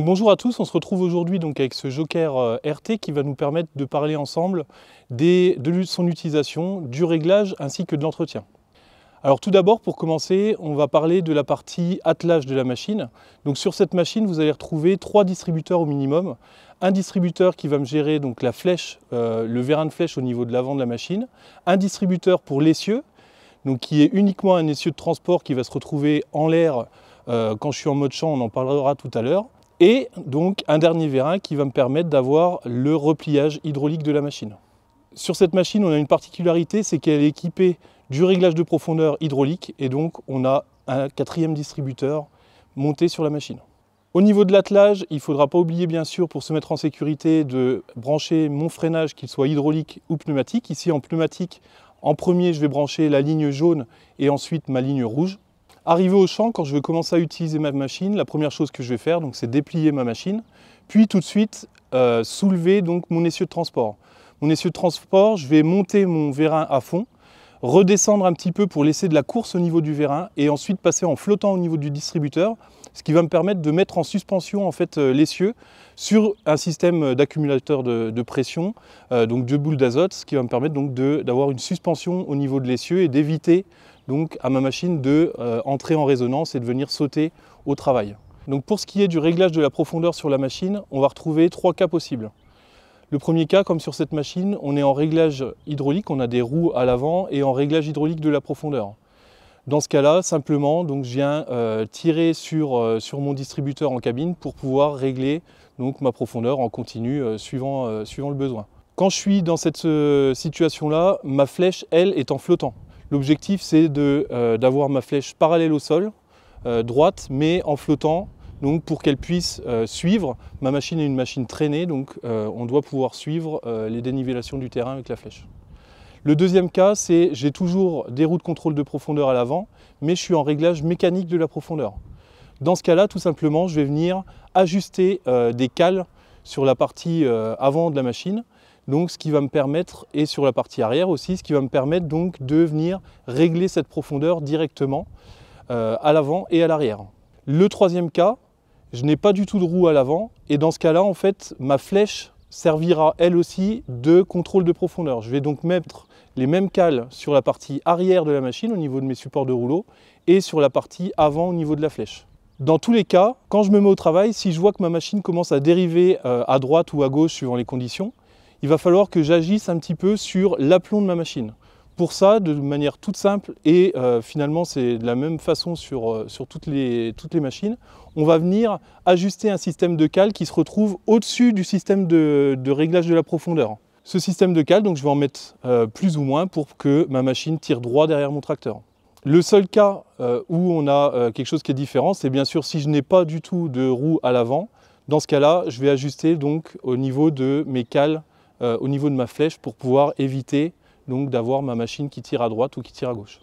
bonjour à tous, on se retrouve aujourd'hui donc avec ce Joker euh, RT qui va nous permettre de parler ensemble de son utilisation, du réglage ainsi que de l'entretien. Alors tout d'abord, pour commencer, on va parler de la partie attelage de la machine. Donc sur cette machine, vous allez retrouver trois distributeurs au minimum. Un distributeur qui va me gérer donc la flèche, euh, le vérin de flèche au niveau de l'avant de la machine. Un distributeur pour l'essieu, donc qui est uniquement un essieu de transport qui va se retrouver en l'air euh, quand je suis en mode champ, on en parlera tout à l'heure. Et donc un dernier vérin qui va me permettre d'avoir le repliage hydraulique de la machine. Sur cette machine, on a une particularité, c'est qu'elle est équipée du réglage de profondeur hydraulique et donc on a un quatrième distributeur monté sur la machine. Au niveau de l'attelage, il ne faudra pas oublier bien sûr pour se mettre en sécurité de brancher mon freinage, qu'il soit hydraulique ou pneumatique. Ici en pneumatique, en premier je vais brancher la ligne jaune et ensuite ma ligne rouge. Arrivé au champ, quand je vais commencer à utiliser ma machine, la première chose que je vais faire, c'est déplier ma machine, puis tout de suite euh, soulever donc mon essieu de transport. Mon essieu de transport, je vais monter mon vérin à fond, redescendre un petit peu pour laisser de la course au niveau du vérin et ensuite passer en flottant au niveau du distributeur, ce qui va me permettre de mettre en suspension en fait euh, l'essieu sur un système euh, d'accumulateur de, pression, donc deux boules d'azote, ce qui va me permettre donc d'avoir une suspension au niveau de l'essieu et d'éviter donc à ma machine de euh, entrer en résonance et de venir sauter au travail. Donc pour ce qui est du réglage de la profondeur sur la machine, on va retrouver trois cas possibles. Le premier cas, comme sur cette machine, on est en réglage hydraulique, on a des roues à l'avant et en réglage hydraulique de la profondeur. Dans ce cas-là, simplement, donc, je viens euh, tirer sur, euh, sur, mon distributeur en cabine pour pouvoir régler donc, ma profondeur en continu suivant, suivant le besoin. Quand je suis dans cette situation-là, ma flèche, elle, est en flottant. L'objectif, c'est euh, d'avoir ma flèche parallèle au sol, euh, droite, mais en flottant, donc pour qu'elle puisse euh, suivre. Ma machine est une machine traînée, donc on doit pouvoir suivre les dénivellations du terrain avec la flèche. Le deuxième cas, c'est j'ai toujours des roues de contrôle de profondeur à l'avant, mais je suis en réglage mécanique de la profondeur. Dans ce cas-là, tout simplement, je vais venir ajuster des cales sur la partie avant de la machine donc ce qui va me permettre, et sur la partie arrière aussi, ce qui va me permettre donc de venir régler cette profondeur directement euh, à l'avant et à l'arrière. Le troisième cas, je n'ai pas du tout de roue à l'avant et dans ce cas-là, en fait, ma flèche servira elle aussi de contrôle de profondeur. Je vais donc mettre les mêmes cales sur la partie arrière de la machine au niveau de mes supports de rouleau et sur la partie avant au niveau de la flèche. Dans tous les cas, quand je me mets au travail, si je vois que ma machine commence à dériver euh, à droite ou à gauche suivant les conditions, il va falloir que j'agisse un petit peu sur l'aplomb de ma machine. Pour ça, de manière toute simple, et euh, finalement c'est de la même façon sur, euh, sur toutes, les, toutes les machines, on va venir ajuster un système de cale qui se retrouve au-dessus du système de, réglage de la profondeur. Ce système de cale, donc je vais en mettre euh, plus ou moins pour que ma machine tire droit derrière mon tracteur. Le seul cas où on a quelque chose qui est différent, c'est bien sûr si je n'ai pas du tout de roue à l'avant. Dans ce cas-là, je vais ajuster donc au niveau de mes cales euh, au niveau de ma flèche pour pouvoir éviter donc d'avoir ma machine qui tire à droite ou qui tire à gauche.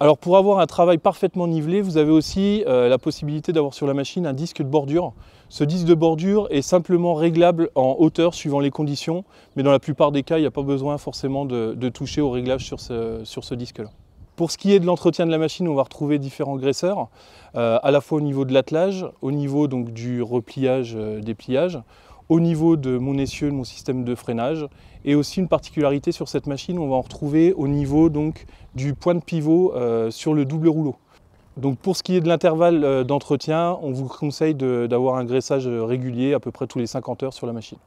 Alors pour avoir un travail parfaitement nivelé, vous avez aussi euh, la possibilité d'avoir sur la machine un disque de bordure. Ce disque de bordure est simplement réglable en hauteur suivant les conditions, mais dans la plupart des cas, il n'y a pas besoin forcément de, toucher au réglage sur ce, disque-là. Pour ce qui est de l'entretien de la machine, on va retrouver différents graisseurs, euh, à la fois au niveau de l'attelage, au niveau du repliage, des pliages, au niveau de mon essieu, de mon système de freinage. Et aussi une particularité sur cette machine, on va en retrouver au niveau donc, du point de pivot euh, sur le double rouleau. Donc pour ce qui est de l'intervalle euh, d'entretien, on vous conseille d'avoir un graissage euh, régulier à peu près tous les 50 heures sur la machine.